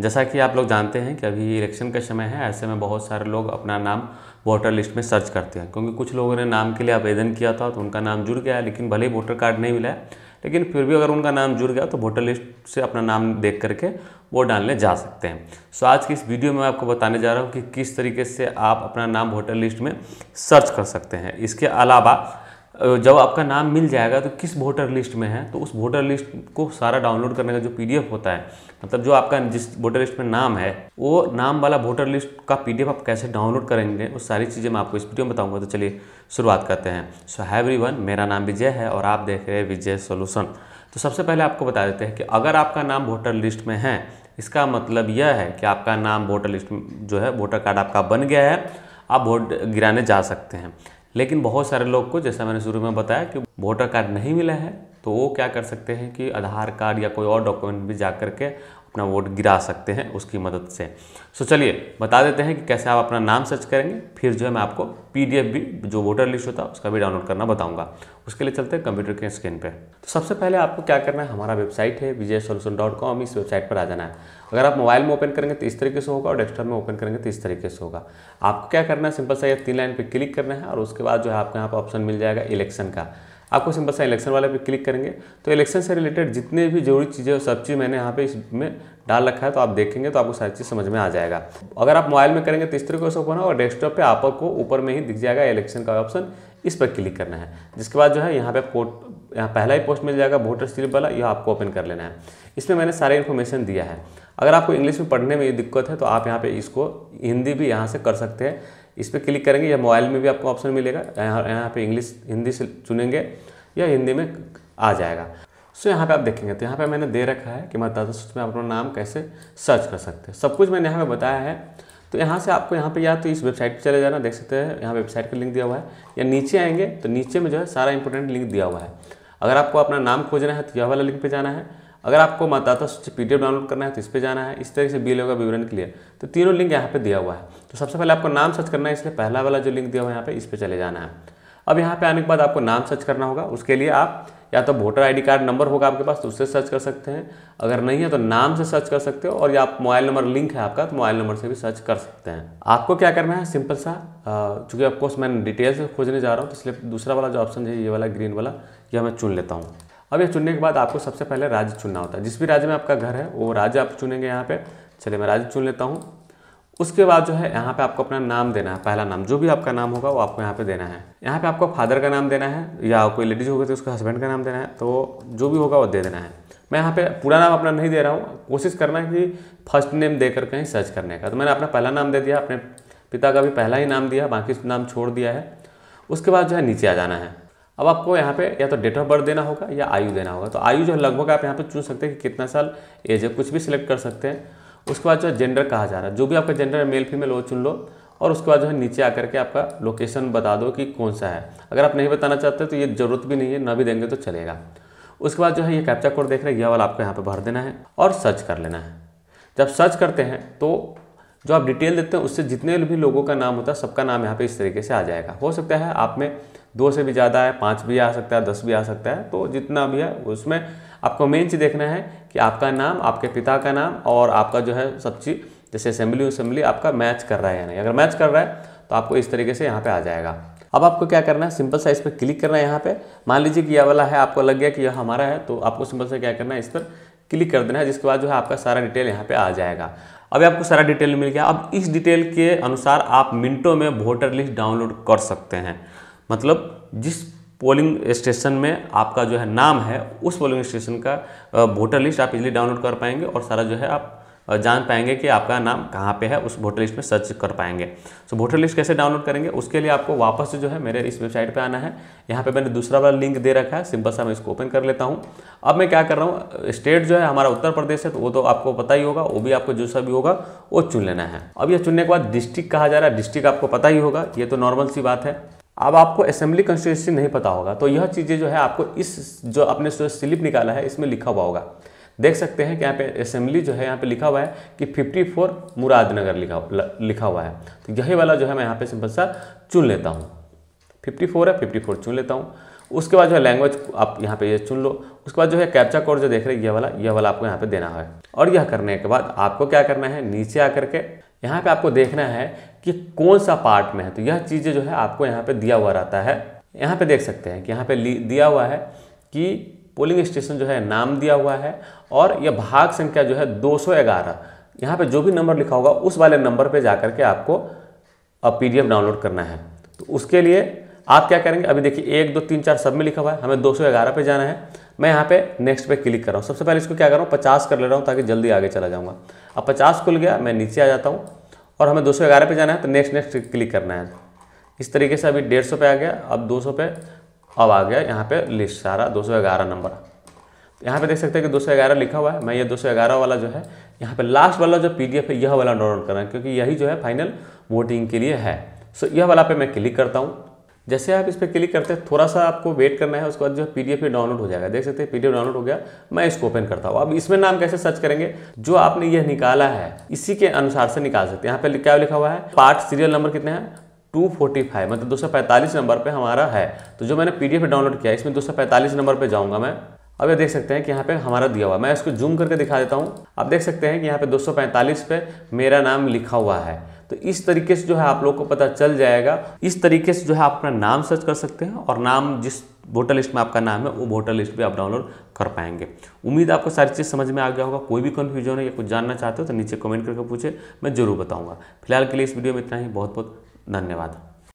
जैसा कि आप लोग जानते हैं कि अभी इलेक्शन का समय है ऐसे में बहुत सारे लोग अपना नाम वोटर लिस्ट में सर्च करते हैं क्योंकि कुछ लोगों ने नाम के लिए आवेदन किया था तो उनका नाम जुड़ गया लेकिन भले ही वोटर कार्ड नहीं मिला लेकिन फिर भी अगर उनका नाम जुड़ गया तो वोटर लिस्ट से अपना नाम देख करके वोट डालने जा सकते हैं सो आज की इस वीडियो में मैं आपको बताने जा रहा हूँ कि किस तरीके से आप अपना नाम वोटर लिस्ट में सर्च कर सकते हैं इसके अलावा जब आपका नाम मिल जाएगा तो किस वोटर लिस्ट में है तो उस वोटर लिस्ट को सारा डाउनलोड करने का जो पीडीएफ होता है मतलब जो आपका जिस वोटर लिस्ट में नाम है वो नाम वाला वोटर लिस्ट का पीडीएफ आप कैसे डाउनलोड करेंगे वो सारी चीज़ें मैं आपको इस वीडियो में बताऊंगा तो चलिए शुरुआत करते हैं सो है एवरी मेरा नाम विजय है और आप देख रहे हैं विजय सोल्यूशन तो सबसे पहले आपको बता देते हैं कि अगर आपका नाम वोटर लिस्ट में है इसका मतलब यह है कि आपका नाम वोटर लिस्ट जो है वोटर कार्ड आपका बन गया है आप वोट गिराने जा सकते हैं लेकिन बहुत सारे लोग को जैसा मैंने शुरू में बताया कि वोटर कार्ड नहीं मिला है तो वो क्या कर सकते हैं कि आधार कार्ड या कोई और डॉक्यूमेंट भी जा कर के अपना वोट गिरा सकते हैं उसकी मदद से सो चलिए बता देते हैं कि कैसे आप अपना नाम सर्च करेंगे फिर जो है मैं आपको पीडीएफ भी जो वोटर लिस्ट होता है उसका भी डाउनलोड करना बताऊंगा उसके लिए चलते हैं कंप्यूटर के स्क्रीन पे तो सबसे पहले आपको क्या करना है हमारा वेबसाइट है विजय सोल्यूशन डॉट कॉम इस वेबसाइट पर आ जाना है अगर आप मोबाइल में ओपन करेंगे तो इस तरीके से होगा और डेस्कटॉप में ओपन करेंगे तो इस तरीके से होगा आपको क्या करना है सिंपल सा ये तीन लाइन पर क्लिक करना है और उसके बाद जो है आपको यहाँ पर ऑप्शन मिल जाएगा इलेक्शन का आपको सिंपल सा इलेक्शन वाले पे क्लिक करेंगे तो इलेक्शन से रिलेटेड जितने भी जरूरी चीज़ें सब चीज़ मैंने यहाँ पे इसमें डाल रखा है तो आप देखेंगे तो आपको सारी चीज़ समझ में आ जाएगा अगर आप मोबाइल में करेंगे तो इस तरीके से ओपन होगा और डेस्कटॉप पर आपको ऊपर में ही दिख जाएगा इलेक्शन का ऑप्शन इस पर क्लिक करना है जिसके बाद जो है यहाँ पे कोर्ट यहाँ पहला ही पोस्ट मिल जाएगा वोटर स्लिप वाला यह आपको ओपन कर लेना है इसमें मैंने सारे इन्फॉर्मेशन दिया है अगर आपको इंग्लिश में पढ़ने में ये दिक्कत है तो आप यहाँ पर इसको हिंदी भी यहाँ से कर सकते हैं इस पर क्लिक करेंगे या मोबाइल में भी आपको ऑप्शन मिलेगा यहाँ यहाँ पे इंग्लिश हिंदी से चुनेंगे या हिंदी में आ जाएगा सो यहाँ पे आप देखेंगे तो यहाँ पे मैंने दे रखा है कि मतदाता सूची में आप अपना नाम कैसे सर्च कर सकते हैं सब कुछ मैंने यहाँ पे बताया है तो यहाँ से आपको यहाँ पे या तो इस वेबसाइट पे चले जाना देख सकते हैं यहाँ वेबसाइट का लिंक दिया हुआ है या नीचे आएंगे तो नीचे में जो है सारा इंपॉर्टेंट लिंक दिया हुआ है अगर आपको अपना नाम खोजना है तो यह वाला लिंक पर जाना है अगर आपको मतदाता सूची पी डाउनलोड करना है तो इस पर जाना है इस तरीके से बिल होगा विवरण के लिए तो तीनों लिंक यहाँ पर दिया हुआ है तो सबसे पहले आपको नाम सर्च करना है इसलिए पहला वाला जो लिंक दिया हुआ है यहाँ पर इस पर चले जाना है अब यहाँ पर आने के बाद आपको नाम सर्च करना होगा उसके लिए आप या तो वोटर आईडी कार्ड नंबर होगा आपके पास तो उससे सर्च कर सकते हैं अगर नहीं है तो नाम से सर्च कर सकते हो और या आप मोबाइल नंबर लिंक है आपका तो मोबाइल नंबर से भी सर्च कर सकते हैं आपको क्या करना है सिंपल सा चूँकि ऑफकोर्स मैं डिटेल से खोजने जा रहा हूँ तो इसलिए दूसरा वाला जो ऑप्शन है ये वाला ग्रीन वाला यह मैं चुन लेता हूँ अब यह चुनने के बाद आपको सबसे पहले राज्य चुनना होता है जिस भी राज्य में आपका घर है वो राज्य आप चुनेंगे यहाँ पे चलिए मैं राज्य चुन लेता हूँ उसके बाद जो है यहाँ पे आपको अपना नाम देना है पहला नाम जो भी आपका नाम होगा वो आपको यहाँ पे देना है यहाँ पे आपको फादर का नाम देना है या कोई लेडीज होगी तो उसके हस्बैंड का नाम देना है तो जो भी होगा वो दे देना है मैं यहाँ पे पूरा नाम अपना नहीं दे रहा हूँ कोशिश करना कि फर्स्ट नेम देकर कहीं सर्च करने का तो मैंने अपना पहला नाम दे दिया अपने पिता का भी पहला ही नाम दिया बाकी नाम छोड़ दिया है उसके बाद जो है नीचे आ जाना है अब आपको यहाँ पे या तो डेट ऑफ बर्थ देना होगा या आयु देना होगा तो आयु जो लगभग आप यहाँ पे चुन सकते हैं कि कितना साल एज है कुछ भी सिलेक्ट कर सकते हैं उसके बाद जो है जेंडर कहा जा रहा है जो भी आपका जेंडर है मेल फीमेल वो चुन लो और उसके बाद जो है नीचे आकर के आपका लोकेशन बता दो कि कौन सा है अगर आप नहीं बताना चाहते तो ये ज़रूरत भी नहीं है ना भी देंगे तो चलेगा उसके बाद जो है ये कैप्चा कोड देख रहे हैं यह वाला आपको यहाँ पर भर देना है और सर्च कर लेना है जब सर्च करते हैं तो जो आप डिटेल देते हैं उससे जितने भी लोगों का नाम होता है सबका नाम यहाँ पर इस तरीके से आ जाएगा हो सकता है आप में दो से भी ज़्यादा है पाँच भी आ सकता है दस भी आ सकता है तो जितना भी है उसमें आपको मेन चीज़ देखना है कि आपका नाम आपके पिता का नाम और आपका जो है सब चीज़ जैसे असेंबली असेंबली आपका मैच कर रहा है या नहीं अगर मैच कर रहा है तो आपको इस तरीके से यहाँ पर आ जाएगा अब आपको क्या करना है सिंपल सा इस पर क्लिक करना है यहाँ पर मान लीजिए कि यह वाला है आपको लग गया कि यह हमारा है तो आपको सिंपल सा क्या करना है इस पर क्लिक कर देना है जिसके बाद जो है आपका सारा डिटेल यहाँ पर आ जाएगा अभी आपको सारा डिटेल मिल गया अब इस डिटेल के अनुसार आप मिनटों में वोटर लिस्ट डाउनलोड कर सकते हैं मतलब जिस पोलिंग स्टेशन में आपका जो है नाम है उस पोलिंग स्टेशन का वोटर लिस्ट आप इजली डाउनलोड कर पाएंगे और सारा जो है आप जान पाएंगे कि आपका नाम कहाँ पे है उस वोटर लिस्ट में सर्च कर पाएंगे सो वोटर लिस्ट कैसे डाउनलोड करेंगे उसके लिए आपको वापस से जो है मेरे इस वेबसाइट पे आना है यहाँ पे मैंने दूसरा वाला लिंक दे रखा है सिंपल सा मैं इसको ओपन कर लेता हूँ अब मैं क्या कर रहा हूँ स्टेट जो है हमारा उत्तर प्रदेश है तो वो तो आपको पता ही होगा वो भी आपको जो सा भी होगा वो चुन लेना है अब यह चुनने के बाद डिस्ट्रिक्ट कहा जा रहा है डिस्ट्रिक्ट आपको पता ही होगा ये तो नॉर्मल सी बात है अब आपको असेंबली कंस्टिट्यूंसी नहीं पता होगा तो यह चीज़ें जो है आपको इस जो आपने स्लिप निकाला है इसमें लिखा हुआ होगा देख सकते हैं कि यहाँ पे असेंबली जो है यहाँ पे लिखा हुआ है कि 54 मुरादनगर लिखा लिखा हुआ है तो यही वाला जो है मैं यहाँ पे सिंपल सा चुन लेता हूँ 54 है 54 चुन लेता हूँ उसके बाद जो है लैंग्वेज आप यहाँ पे ये यह चुन लो उसके बाद जो है कैप्चा कोड जो देख रहे हैं यह वाला यह वाला आपको यहाँ पे देना है और यह करने के बाद आपको क्या करना है नीचे आकर के यहाँ पे आपको देखना है कि कौन सा पार्ट में है तो यह चीज़ें जो है आपको यहाँ पे दिया हुआ रहता है यहाँ पे देख सकते हैं कि यहाँ पे दिया हुआ है कि पोलिंग स्टेशन जो है नाम दिया हुआ है और यह भाग संख्या जो है ग्यारह यहाँ पे जो भी नंबर लिखा होगा उस वाले नंबर पे जा के आपको अब पी डाउनलोड करना है तो उसके लिए आप क्या करेंगे अभी देखिए एक दो तीन चार सब में लिखा हुआ है हमें दो पे जाना है मैं यहाँ पे नेक्स्ट पे क्लिक कर रहा हूँ सबसे पहले इसको क्या कर रहा हूँ पचास कर ले रहा हूँ ताकि जल्दी आगे चला जाऊँगा अब पचास खुल गया मैं नीचे आ जाता हूँ और हमें दो सौ ग्यारह पर जाना है तो नेक्स्ट नेक्स्ट क्लिक करना है इस तरीके से अभी डेढ़ सौ पे आ गया अब दो सौ पे अब आ गया यहाँ पे लिस्ट सारा दो सौ ग्यारह नंबर तो यहाँ पे देख सकते हैं कि दो सौ ग्यारह लिखा हुआ है मैं ये दो सौ ग्यारह वाला जो है यहाँ पे लास्ट वाला जो पी है यह वाला डाउनलोड कर रहा है क्योंकि यही जो है फाइनल वोटिंग के लिए है सो यह वाला पे मैं क्लिक करता हूँ जैसे आप इस पर क्लिक करते हैं थोड़ा सा आपको वेट करना है उसके बाद जो है पीडीएफ डी डाउनलोड हो जाएगा देख सकते हैं पीडीएफ डाउनलोड हो गया मैं इसको ओपन करता हूँ अब इसमें नाम कैसे सर्च करेंगे जो आपने यह निकाला है इसी के अनुसार से निकाल सकते हैं यहाँ पे क्या लिखा हुआ है पार्ट सीरियल नंबर कितने हैं 245 मतलब 245 नंबर पे हमारा है तो जो मैंने पीडीएफ डाउनलोड किया इसमें 245 नंबर पे जाऊंगा मैं अब ये देख सकते हैं कि यहाँ पे हमारा दिया हुआ मैं इसको जूम करके दिखा देता हूँ आप देख सकते हैं कि यहाँ पे 245 पे मेरा नाम लिखा हुआ है तो इस तरीके से जो है आप लोग को पता चल जाएगा इस तरीके से जो है आप अपना नाम सर्च कर सकते हैं और नाम जिस वोटर लिस्ट में आपका नाम है वो वोटर लिस्ट भी आप डाउनलोड कर पाएंगे उम्मीद आपको सारी चीज़ समझ में आ गया होगा कोई भी कन्फ्यूजन है या कुछ जानना चाहते हो तो नीचे कमेंट करके पूछे मैं जरूर बताऊँगा फिलहाल के लिए इस वीडियो में इतना ही बहुत बहुत धन्यवाद